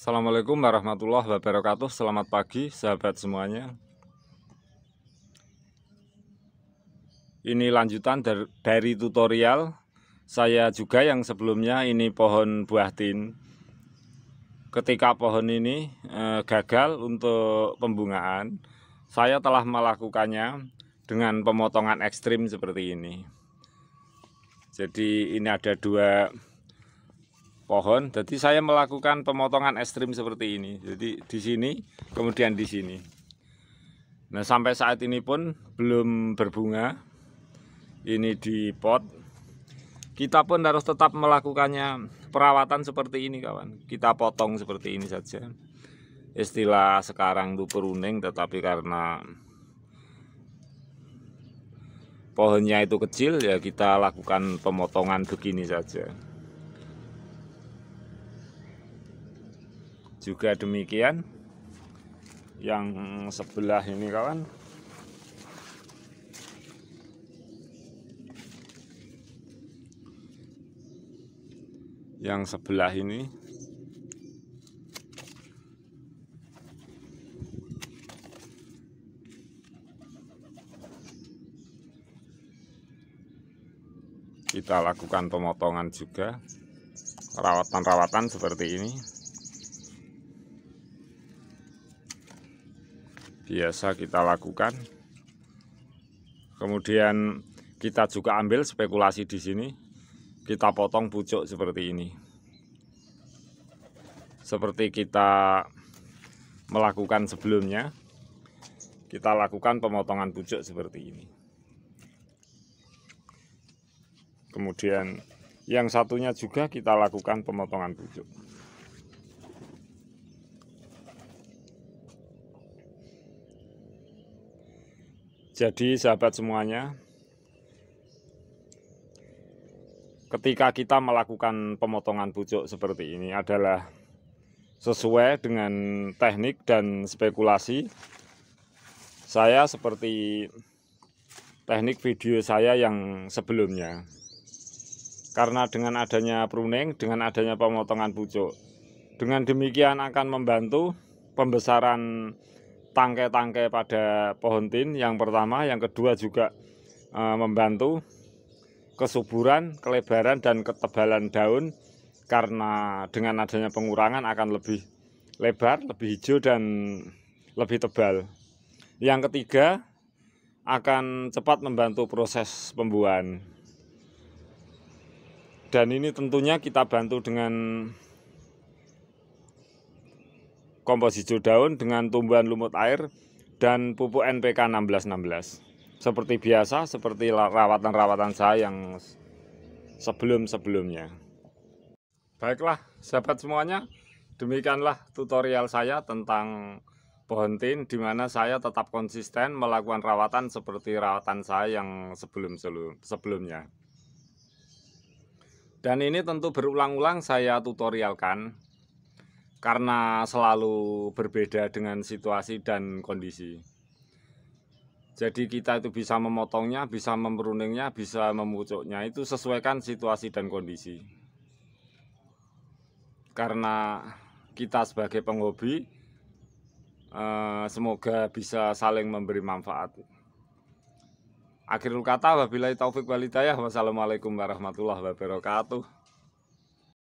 Assalamualaikum warahmatullahi wabarakatuh Selamat pagi sahabat semuanya Ini lanjutan dari tutorial Saya juga yang sebelumnya ini pohon buah tin Ketika pohon ini eh, gagal untuk pembungaan Saya telah melakukannya dengan pemotongan ekstrim seperti ini Jadi ini ada dua pohon. Jadi saya melakukan pemotongan ekstrim seperti ini. Jadi di sini, kemudian di sini. Nah sampai saat ini pun belum berbunga. Ini di pot. Kita pun harus tetap melakukannya perawatan seperti ini kawan. Kita potong seperti ini saja. Istilah sekarang itu peruning tetapi karena pohonnya itu kecil ya kita lakukan pemotongan begini saja. juga demikian yang sebelah ini kawan yang sebelah ini kita lakukan pemotongan juga rawatan-rawatan seperti ini biasa kita lakukan. Kemudian kita juga ambil spekulasi di sini. Kita potong pucuk seperti ini. Seperti kita melakukan sebelumnya. Kita lakukan pemotongan pucuk seperti ini. Kemudian yang satunya juga kita lakukan pemotongan pucuk. Jadi sahabat semuanya, ketika kita melakukan pemotongan pucuk seperti ini adalah sesuai dengan teknik dan spekulasi saya seperti teknik video saya yang sebelumnya karena dengan adanya pruning dengan adanya pemotongan pucuk dengan demikian akan membantu pembesaran tangkai-tangkai pada pohon tin yang pertama, yang kedua juga e, membantu kesuburan, kelebaran dan ketebalan daun karena dengan adanya pengurangan akan lebih lebar, lebih hijau dan lebih tebal. Yang ketiga akan cepat membantu proses pembuahan. Dan ini tentunya kita bantu dengan kompos hijau daun dengan tumbuhan lumut air dan pupuk NPK 1616. Seperti biasa, seperti rawatan-rawatan saya yang sebelum-sebelumnya. Baiklah, sahabat semuanya, demikianlah tutorial saya tentang pohon tin di mana saya tetap konsisten melakukan rawatan seperti rawatan saya yang sebelum sebelumnya. Dan ini tentu berulang-ulang saya tutorialkan karena selalu berbeda dengan situasi dan kondisi. Jadi kita itu bisa memotongnya, bisa memeruningnya, bisa memucuknya itu sesuaikan situasi dan kondisi. Karena kita sebagai penghobi eh, semoga bisa saling memberi manfaat. Akhirul kata wabillahi taufik walidayah wassalamualaikum warahmatullahi wabarakatuh.